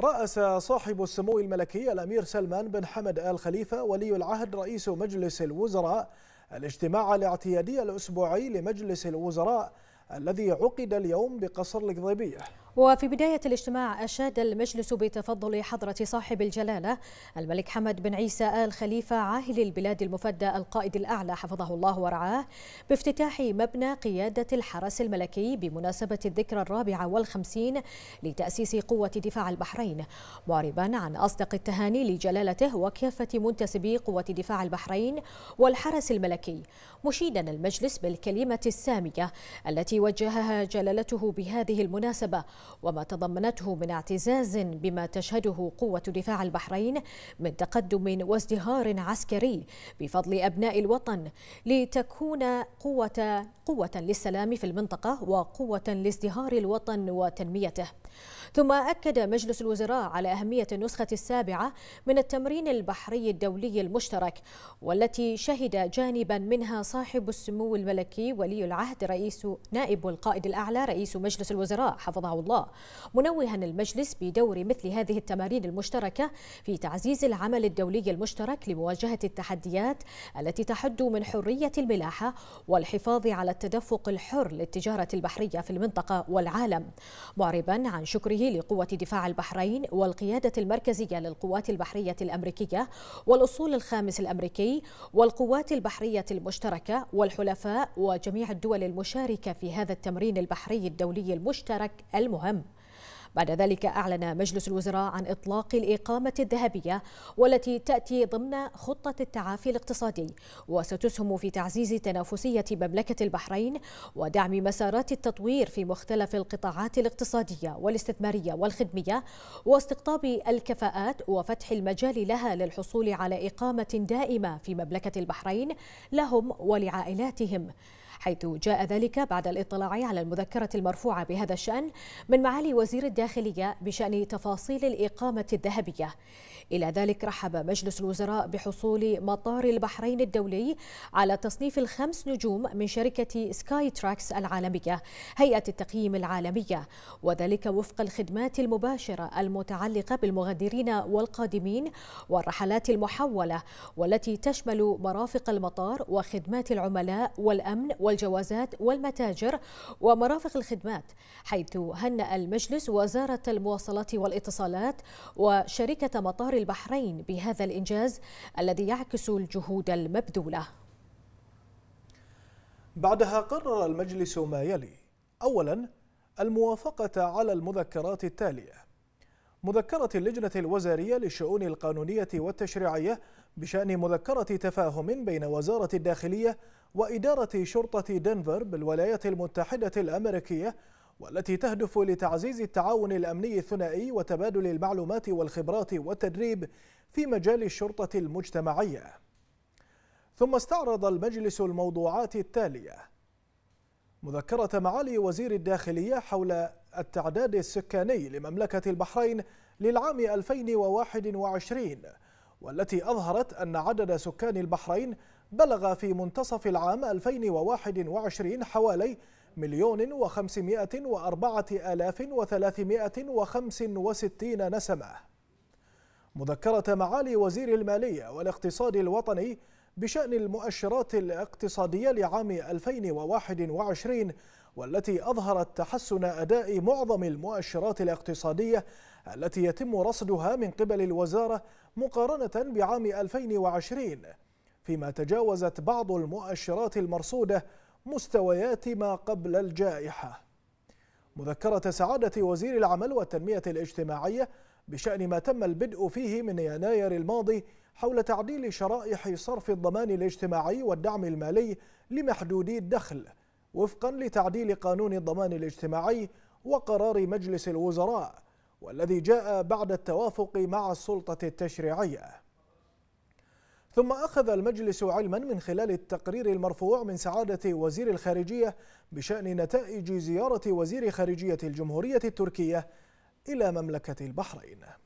رأس صاحب السمو الملكي الأمير سلمان بن حمد آل خليفة ولي العهد رئيس مجلس الوزراء الاجتماع الاعتيادي الأسبوعي لمجلس الوزراء الذي عقد اليوم بقصر القضيبية وفي بداية الاجتماع أشاد المجلس بتفضل حضرة صاحب الجلالة الملك حمد بن عيسى آل خليفة عاهل البلاد المفدى القائد الأعلى حفظه الله ورعاه بافتتاح مبنى قيادة الحرس الملكي بمناسبة الذكرى الرابعة والخمسين لتأسيس قوة دفاع البحرين معربا عن أصدق التهاني لجلالته وكافة منتسبي قوة دفاع البحرين والحرس الملكي مشيدا المجلس بالكلمة السامية التي وجهها جلالته بهذه المناسبة وما تضمنته من اعتزاز بما تشهده قوة دفاع البحرين من تقدم وازدهار عسكري بفضل أبناء الوطن لتكون قوة قوة للسلام في المنطقة وقوة لازدهار الوطن وتنميته ثم أكد مجلس الوزراء على أهمية النسخة السابعة من التمرين البحري الدولي المشترك والتي شهد جانبا منها صاحب السمو الملكي ولي العهد رئيس نائب القائد الأعلى رئيس مجلس الوزراء حفظه الله الله منوها المجلس بدور مثل هذه التمارين المشتركة في تعزيز العمل الدولي المشترك لمواجهة التحديات التي تحد من حرية الملاحة والحفاظ على التدفق الحر للتجارة البحرية في المنطقة والعالم معربا عن شكره لقوة دفاع البحرين والقيادة المركزية للقوات البحرية الأمريكية والأصول الخامس الأمريكي والقوات البحرية المشتركة والحلفاء وجميع الدول المشاركة في هذا التمرين البحري الدولي المشترك المهم مهم بعد ذلك أعلن مجلس الوزراء عن إطلاق الإقامة الذهبية والتي تأتي ضمن خطة التعافي الاقتصادي وستسهم في تعزيز تنافسية مملكة البحرين ودعم مسارات التطوير في مختلف القطاعات الاقتصادية والاستثمارية والخدمية واستقطاب الكفاءات وفتح المجال لها للحصول على إقامة دائمة في مملكة البحرين لهم ولعائلاتهم حيث جاء ذلك بعد الاطلاع على المذكرة المرفوعة بهذا الشأن من معالي وزير الداخلية بشأن تفاصيل الإقامة الذهبية إلى ذلك رحب مجلس الوزراء بحصول مطار البحرين الدولي على تصنيف الخمس نجوم من شركة سكاي تراكس العالمية هيئة التقييم العالمية وذلك وفق الخدمات المباشرة المتعلقة بالمغادرين والقادمين والرحلات المحولة والتي تشمل مرافق المطار وخدمات العملاء والأمن والجوازات والمتاجر ومرافق الخدمات حيث هنأ المجلس وزارة المواصلات والاتصالات وشركة مطار البحرين بهذا الإنجاز الذي يعكس الجهود المبذولة بعدها قرر المجلس ما يلي أولا الموافقة على المذكرات التالية مذكرة اللجنة الوزارية للشؤون القانونية والتشريعية بشأن مذكرة تفاهم بين وزارة الداخلية وإدارة شرطة دنفر بالولايات المتحدة الأمريكية والتي تهدف لتعزيز التعاون الأمني الثنائي وتبادل المعلومات والخبرات والتدريب في مجال الشرطة المجتمعية ثم استعرض المجلس الموضوعات التالية مذكرة معالي وزير الداخلية حول التعداد السكاني لمملكة البحرين للعام 2021 والتي أظهرت أن عدد سكان البحرين بلغ في منتصف العام 2021 حوالي مليون وخمسمائة وأربعة آلاف وثلاثمائة وخمس وستين نسمة مذكرة معالي وزير المالية والاقتصاد الوطني بشأن المؤشرات الاقتصادية لعام 2021 والتي أظهرت تحسن أداء معظم المؤشرات الاقتصادية التي يتم رصدها من قبل الوزارة مقارنة بعام 2020 فيما تجاوزت بعض المؤشرات المرصودة مستويات ما قبل الجائحة مذكرة سعادة وزير العمل والتنمية الاجتماعية بشأن ما تم البدء فيه من يناير الماضي حول تعديل شرائح صرف الضمان الاجتماعي والدعم المالي لمحدودي الدخل وفقا لتعديل قانون الضمان الاجتماعي وقرار مجلس الوزراء والذي جاء بعد التوافق مع السلطة التشريعية ثم أخذ المجلس علما من خلال التقرير المرفوع من سعادة وزير الخارجية بشأن نتائج زيارة وزير خارجية الجمهورية التركية إلى مملكة البحرين